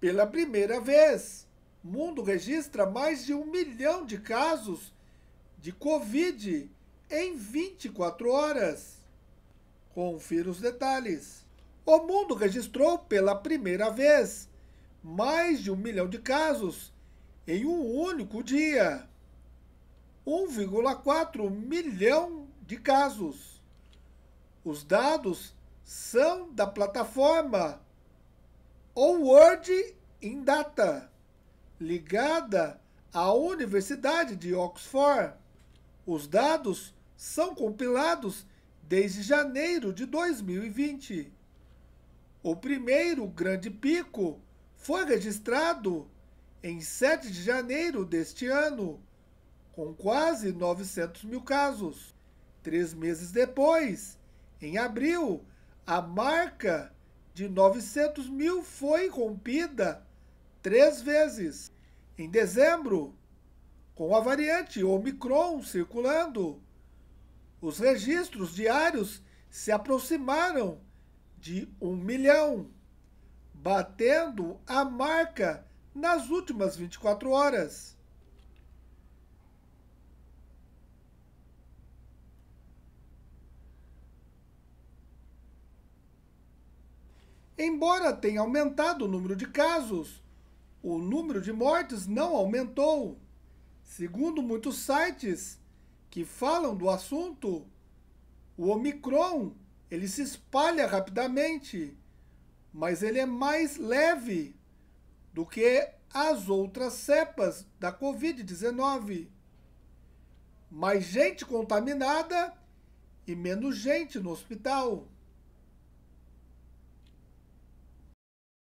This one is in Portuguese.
pela primeira vez. O mundo registra mais de um milhão de casos de Covid em 24 horas. Confira os detalhes. O mundo registrou pela primeira vez mais de um milhão de casos em um único dia. 1,4 milhão de casos. Os dados são da plataforma ou Word in Data, ligada à Universidade de Oxford. Os dados são compilados desde janeiro de 2020. O primeiro grande pico foi registrado em 7 de janeiro deste ano, com quase 900 mil casos. Três meses depois, em abril, a marca de 900 mil foi rompida três vezes. Em dezembro, com a variante Omicron circulando, os registros diários se aproximaram de um milhão, batendo a marca nas últimas 24 horas. Embora tenha aumentado o número de casos, o número de mortes não aumentou. Segundo muitos sites que falam do assunto, o Omicron ele se espalha rapidamente, mas ele é mais leve do que as outras cepas da Covid-19. Mais gente contaminada e menos gente no hospital.